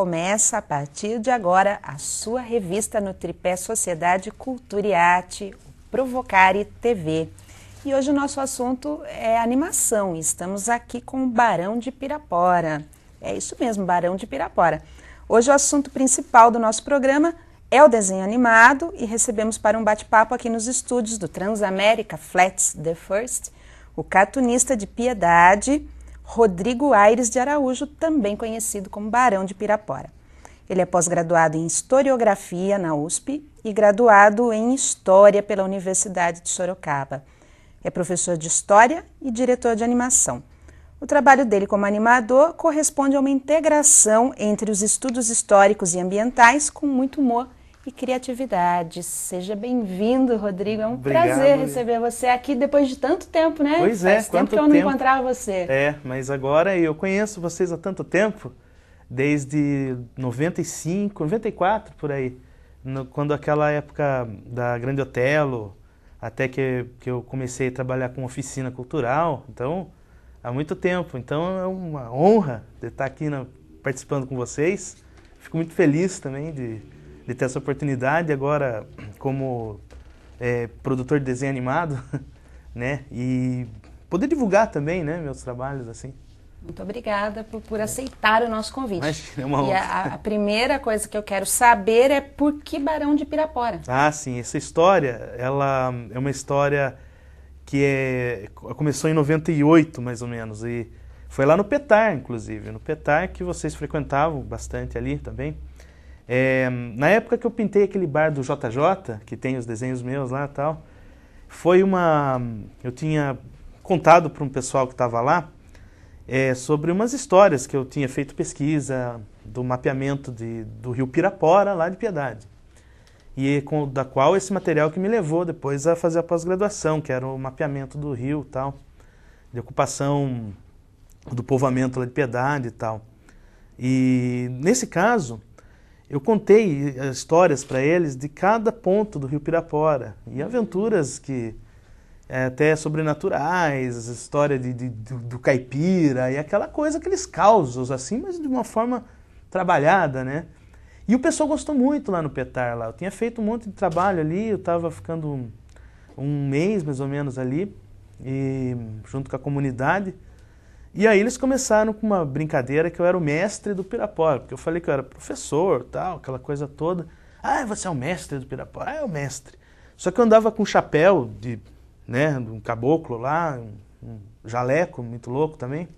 começa a partir de agora a sua revista no Tripé Sociedade, Cultura e Arte, Provocare TV. E hoje o nosso assunto é animação. Estamos aqui com o Barão de Pirapora. É isso mesmo, Barão de Pirapora. Hoje o assunto principal do nosso programa é o desenho animado e recebemos para um bate-papo aqui nos estúdios do Transamérica Flats The First o cartunista de Piedade, Rodrigo Aires de Araújo, também conhecido como Barão de Pirapora. Ele é pós-graduado em Historiografia na USP e graduado em História pela Universidade de Sorocaba. É professor de História e diretor de animação. O trabalho dele como animador corresponde a uma integração entre os estudos históricos e ambientais com muito humor e criatividade. Seja bem-vindo, Rodrigo. É um Obrigado, prazer receber você aqui depois de tanto tempo, né? Pois é, Faz é, tempo que eu tempo. não encontrava você. É, mas agora eu conheço vocês há tanto tempo, desde 95, 94 por aí, no, quando aquela época da Grande Otelo, até que, que eu comecei a trabalhar com oficina cultural. Então, há muito tempo. Então é uma honra de estar aqui na, participando com vocês. Fico muito feliz também de de ter essa oportunidade agora como é, produtor de desenho animado, né? E poder divulgar também, né, meus trabalhos assim. Muito obrigada por, por aceitar o nosso convite. É uma honra. E a, a, primeira coisa que eu quero saber é por que Barão de Pirapora? Ah, sim. Essa história, ela é uma história que é, começou em 98, mais ou menos. E foi lá no Petar, inclusive. No Petar que vocês frequentavam bastante ali também. É, na época que eu pintei aquele bar do JJ, que tem os desenhos meus lá e tal, foi uma. Eu tinha contado para um pessoal que estava lá é, sobre umas histórias que eu tinha feito pesquisa do mapeamento de, do rio Pirapora, lá de Piedade. E com, da qual esse material que me levou depois a fazer a pós-graduação, que era o mapeamento do rio tal, de ocupação do povoamento lá de Piedade e tal. E nesse caso, eu contei eh, histórias para eles de cada ponto do Rio Pirapora e aventuras que eh, até sobrenaturais, história de, de do, do, caipira e aquela coisa, aqueles causos assim, mas de uma forma trabalhada, né? E o pessoal gostou muito lá no Petar lá. Eu tinha feito um monte de trabalho ali, eu estava ficando um, um mês mais ou menos ali e junto com a comunidade. E aí eles começaram com uma brincadeira que eu era o mestre do Pirapora, porque eu falei que eu era professor, tal, aquela coisa toda. Ah, você é o mestre do Pirapora? Ah, é o mestre. Só que eu andava com um chapéu de, né, um caboclo lá, um jaleco muito louco também.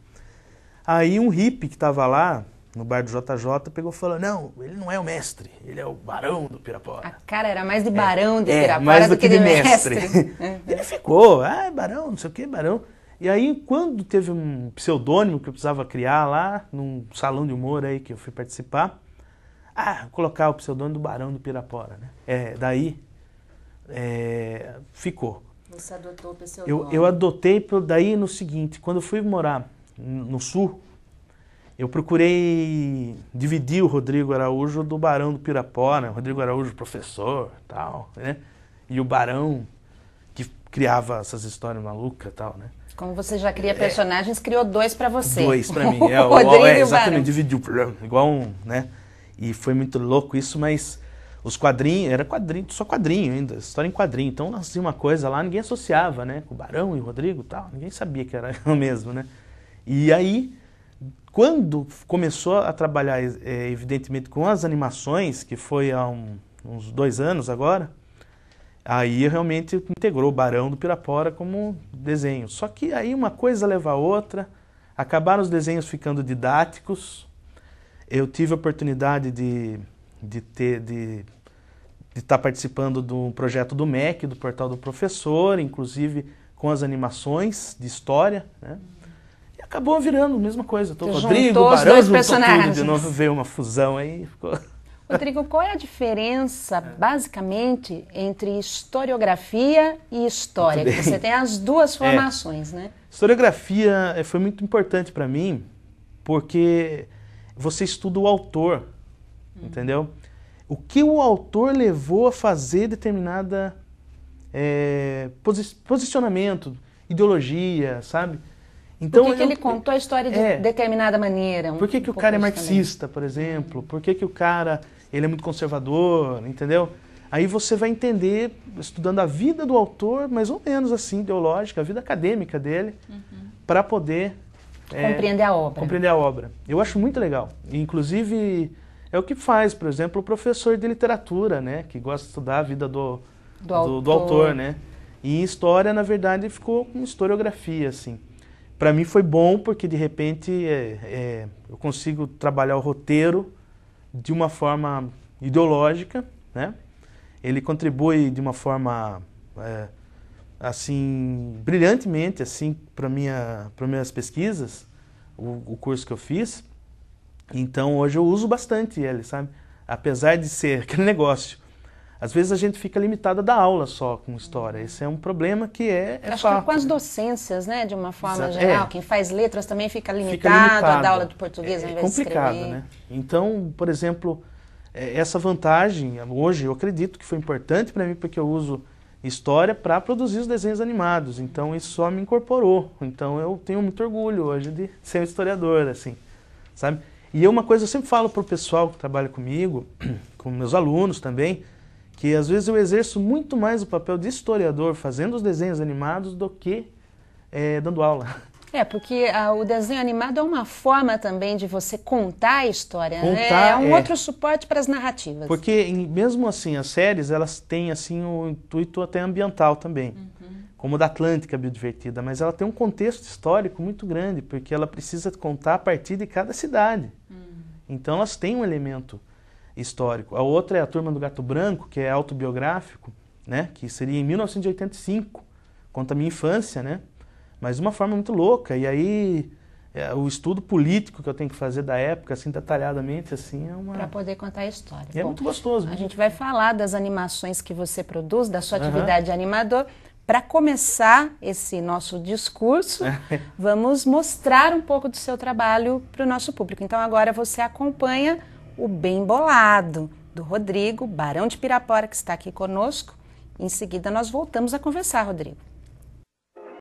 Aí um hippie que estava lá, no bar do JJ, pegou e falou: Não, ele não é o mestre, ele é o barão do Pirapora. A cara era mais de é, barão é, do Pirapora é, mais do, do que, que, de mestre. mestre. ele ficou, ah, é barão, não sei o que, barão. E aí, quando teve um pseudônimo que eu precisava criar lá, num salão de humor aí que eu fui participar, ah, colocar o pseudônimo do Barão do Pirapora, né? É, daí é, ficou. Você adotou o pseudônimo? Eu, eu adotei, daí no seguinte, quando eu fui morar no Sul, eu procurei dividir o Rodrigo Araújo do Barão do Pirapora, né? Rodrigo Araújo professor, tal, né? E o Barão que criava essas histórias malucas, tal, né? Como você já cria é. personagens, é, criou dois para você. Dois para mim. É, o, é, exatamente, dividiu. Igual um, né? E foi muito louco isso, mas os quadrinhos, era quadrinho, só quadrinho ainda, história em quadrinho. Então nós uma coisa lá, ninguém associava, né? Com o Barão e o Rodrigo tal, ninguém sabia que era o mesmo, né? E aí, quando começou a trabalhar, é, evidentemente, com as animações, que foi há um, uns dois anos agora, Aí realmente integrou o Barão do Pirapora como desenho. Só que aí uma coisa leva a outra, acabaram os desenhos ficando didáticos. Eu tive a oportunidade de de ter de estar tá participando do projeto do MEC, do Portal do Professor, inclusive com as animações de história, né? E acabou virando a mesma coisa. Tô Rodrigo, Barão, juntou tudo de novo, veio uma fusão aí, ficou Rodrigo, qual é a diferença, é. basicamente, entre historiografia e história? Que você tem as duas é. formações, é. né? Historiografia eh, foi muito importante para mim, porque você estuda o autor, hum. entendeu? O que o autor levou a fazer determinada é, posi posicionamento, ideologia, sabe? Então, por que, que eu, ele contou a história de é, determinada maneira? Um, por que, que um o cara é marxista, também. por exemplo? Por que, que o cara ele é muito conservador, entendeu? Aí você vai entender, estudando a vida do autor, mais ou menos assim, ideológica, a vida acadêmica dele, uhum. para poder é, compreender é, a obra. Compreender a obra. Eu acho muito legal. inclusive, é o que faz, por exemplo, o professor de literatura, né? Que gosta de estudar a vida do, do, do, autor. do autor. né? E história, na verdade, ficou com historiografia, assim. Para mim foi bom, porque de repente é, é, eu consigo trabalhar o roteiro de uma forma ideológica, né? Ele contribui de uma forma é, assim brilhantemente assim para minha para minhas pesquisas, o, o, curso que eu fiz. Então hoje eu uso bastante ele, sabe? Apesar de ser aquele negócio, às vezes a gente fica limitado a dar aula só com história. Esse é um problema que é, é Acho que é com as né? docências, né, de uma forma Exato. geral, é. quem faz letras também fica limitado, fica limitado. a dar aula de português é, ao invés complicado, de escrever. né? Então, por exemplo, é, essa vantagem, hoje eu acredito que foi importante para mim porque eu uso história para produzir os desenhos animados. Então isso só me incorporou. Então eu tenho muito orgulho hoje de ser um historiador, assim, sabe? E é uma coisa eu sempre falo pro pessoal que trabalha comigo, com meus alunos também, que às vezes eu exerço muito mais o papel de historiador fazendo os desenhos animados do que é, dando aula. É, porque ah, o desenho animado é uma forma também de você contar a história, né? contar, né? É um é. outro suporte para as narrativas. Porque em, mesmo assim, as séries, elas têm assim o um intuito até ambiental também. Uhum. Como o da Atlântica Biodivertida, mas ela tem um contexto histórico muito grande, porque ela precisa contar a partir de cada cidade. Uhum. Então elas têm um elemento histórico. A outra é a Turma do Gato Branco, que é autobiográfico, né? Que seria em 1985, conta a minha infância, né? Mas de uma forma muito louca. E aí é, o estudo político que eu tenho que fazer da época, assim, detalhadamente, assim, é uma... Para poder contar a história. É Bom, muito gostoso. Muito a gente vai falar das animações que você produz, da sua atividade uhum. animador. Para começar esse nosso discurso, é. vamos mostrar um pouco do seu trabalho para o nosso público. Então agora você acompanha o Bem Bolado, do Rodrigo, Barão de Pirapora, que está aqui conosco. Em seguida, nós voltamos a conversar, Rodrigo.